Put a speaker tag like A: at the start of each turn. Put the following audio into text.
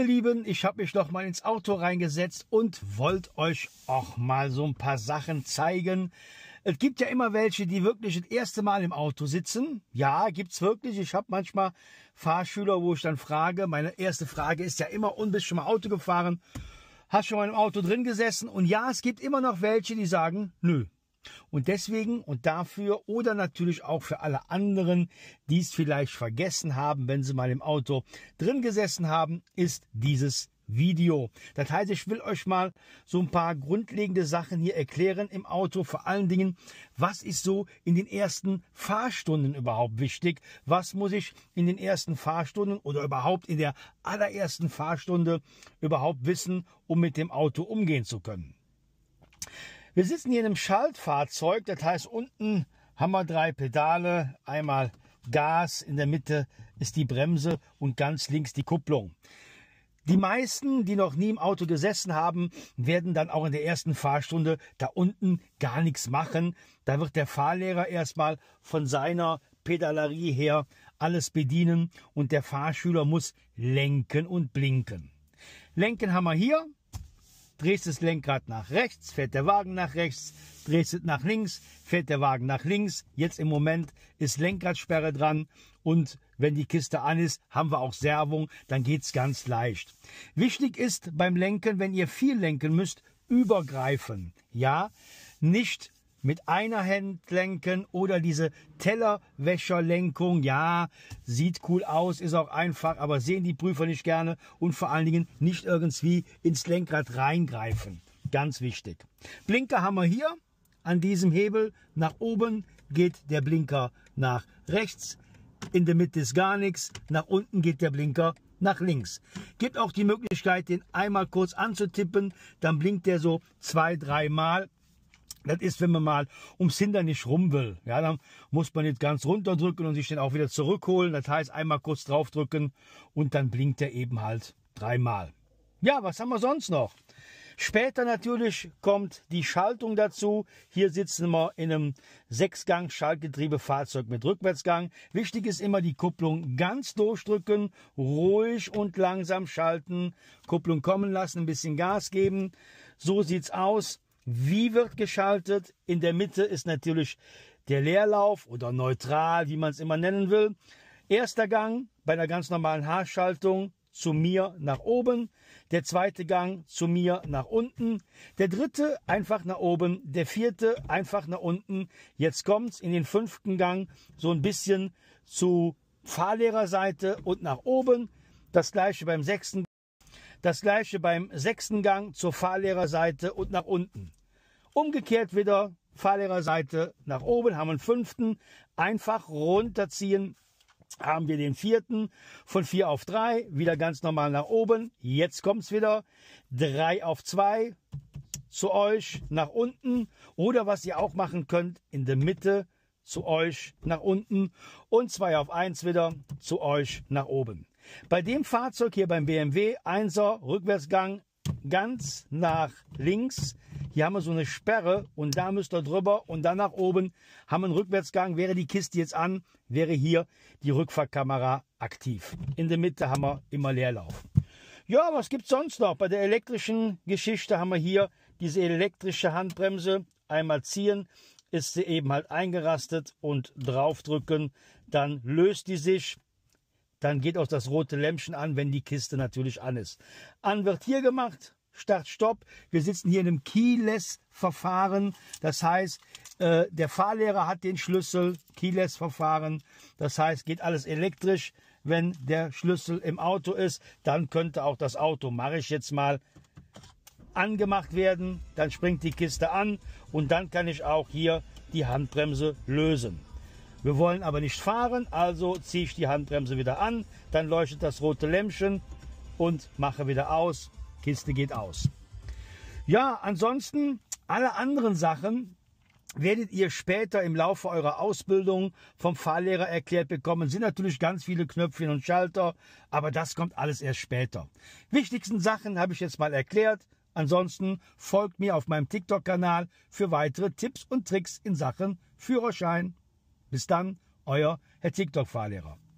A: ihr Lieben, ich habe mich doch mal ins Auto reingesetzt und wollt euch auch mal so ein paar Sachen zeigen. Es gibt ja immer welche, die wirklich das erste Mal im Auto sitzen. Ja, gibt's wirklich. Ich habe manchmal Fahrschüler, wo ich dann frage, meine erste Frage ist ja immer, und bist schon mal Auto gefahren? Hast schon mal im Auto drin gesessen? Und ja, es gibt immer noch welche, die sagen, nö, und deswegen und dafür oder natürlich auch für alle anderen, die es vielleicht vergessen haben, wenn sie mal im Auto drin gesessen haben, ist dieses Video. Das heißt, ich will euch mal so ein paar grundlegende Sachen hier erklären im Auto. Vor allen Dingen, was ist so in den ersten Fahrstunden überhaupt wichtig? Was muss ich in den ersten Fahrstunden oder überhaupt in der allerersten Fahrstunde überhaupt wissen, um mit dem Auto umgehen zu können? Wir sitzen hier in einem Schaltfahrzeug, das heißt unten haben wir drei Pedale, einmal Gas, in der Mitte ist die Bremse und ganz links die Kupplung. Die meisten, die noch nie im Auto gesessen haben, werden dann auch in der ersten Fahrstunde da unten gar nichts machen. Da wird der Fahrlehrer erstmal von seiner Pedalerie her alles bedienen und der Fahrschüler muss lenken und blinken. Lenken haben wir hier, drehst das Lenkrad nach rechts, fährt der Wagen nach rechts, drehst es nach links, fährt der Wagen nach links. Jetzt im Moment ist Lenkradsperre dran und wenn die Kiste an ist, haben wir auch Servung, dann geht es ganz leicht. Wichtig ist beim Lenken, wenn ihr viel lenken müsst, übergreifen. Ja, nicht mit einer Hand lenken oder diese Tellerwäscherlenkung. Ja, sieht cool aus, ist auch einfach, aber sehen die Prüfer nicht gerne und vor allen Dingen nicht irgendwie ins Lenkrad reingreifen. Ganz wichtig. Blinker haben wir hier an diesem Hebel. Nach oben geht der Blinker nach rechts. In der Mitte ist gar nichts. Nach unten geht der Blinker nach links. Gibt auch die Möglichkeit, den einmal kurz anzutippen. Dann blinkt der so zwei, dreimal. Das ist, wenn man mal ums Hindernis rum will. Ja, dann muss man jetzt ganz runterdrücken und sich dann auch wieder zurückholen. Das heißt, einmal kurz draufdrücken und dann blinkt er eben halt dreimal. Ja, was haben wir sonst noch? Später natürlich kommt die Schaltung dazu. Hier sitzen wir in einem sechsgang schaltgetriebefahrzeug mit Rückwärtsgang. Wichtig ist immer die Kupplung ganz durchdrücken, ruhig und langsam schalten, Kupplung kommen lassen, ein bisschen Gas geben. So sieht's aus. Wie wird geschaltet? In der Mitte ist natürlich der Leerlauf oder neutral, wie man es immer nennen will. Erster Gang bei einer ganz normalen Haarschaltung zu mir nach oben, der zweite Gang zu mir nach unten, der dritte einfach nach oben, der vierte einfach nach unten. Jetzt kommt's in den fünften Gang so ein bisschen zu Fahrlehrerseite und nach oben. Das gleiche beim sechsten, das gleiche beim sechsten Gang zur Fahrlehrerseite und nach unten. Umgekehrt wieder Fahrlehrerseite nach oben, haben einen fünften, einfach runterziehen, haben wir den vierten von vier auf drei, wieder ganz normal nach oben. Jetzt kommt es wieder. Drei auf zwei zu euch nach unten. Oder was ihr auch machen könnt, in der Mitte zu euch nach unten und zwei auf eins wieder zu euch nach oben. Bei dem Fahrzeug hier beim BMW 1er Rückwärtsgang ganz nach links, hier haben wir so eine Sperre und da müsst ihr drüber und dann nach oben. Haben wir einen Rückwärtsgang. Wäre die Kiste jetzt an, wäre hier die Rückfahrkamera aktiv. In der Mitte haben wir immer Leerlauf. Ja, was gibt es sonst noch? Bei der elektrischen Geschichte haben wir hier diese elektrische Handbremse. Einmal ziehen, ist sie eben halt eingerastet und draufdrücken. Dann löst die sich. Dann geht auch das rote Lämpchen an, wenn die Kiste natürlich an ist. An wird hier gemacht, Start, Stopp. Wir sitzen hier in einem Keyless-Verfahren. Das heißt, äh, der Fahrlehrer hat den Schlüssel, Keyless-Verfahren. Das heißt, geht alles elektrisch. Wenn der Schlüssel im Auto ist, dann könnte auch das Auto, mache ich jetzt mal, angemacht werden. Dann springt die Kiste an und dann kann ich auch hier die Handbremse lösen. Wir wollen aber nicht fahren, also ziehe ich die Handbremse wieder an, dann leuchtet das rote Lämpchen und mache wieder aus Kiste geht aus. Ja, ansonsten alle anderen Sachen werdet ihr später im Laufe eurer Ausbildung vom Fahrlehrer erklärt bekommen. Sind natürlich ganz viele Knöpfchen und Schalter, aber das kommt alles erst später. Wichtigsten Sachen habe ich jetzt mal erklärt. Ansonsten folgt mir auf meinem TikTok-Kanal für weitere Tipps und Tricks in Sachen Führerschein. Bis dann, euer Herr TikTok-Fahrlehrer.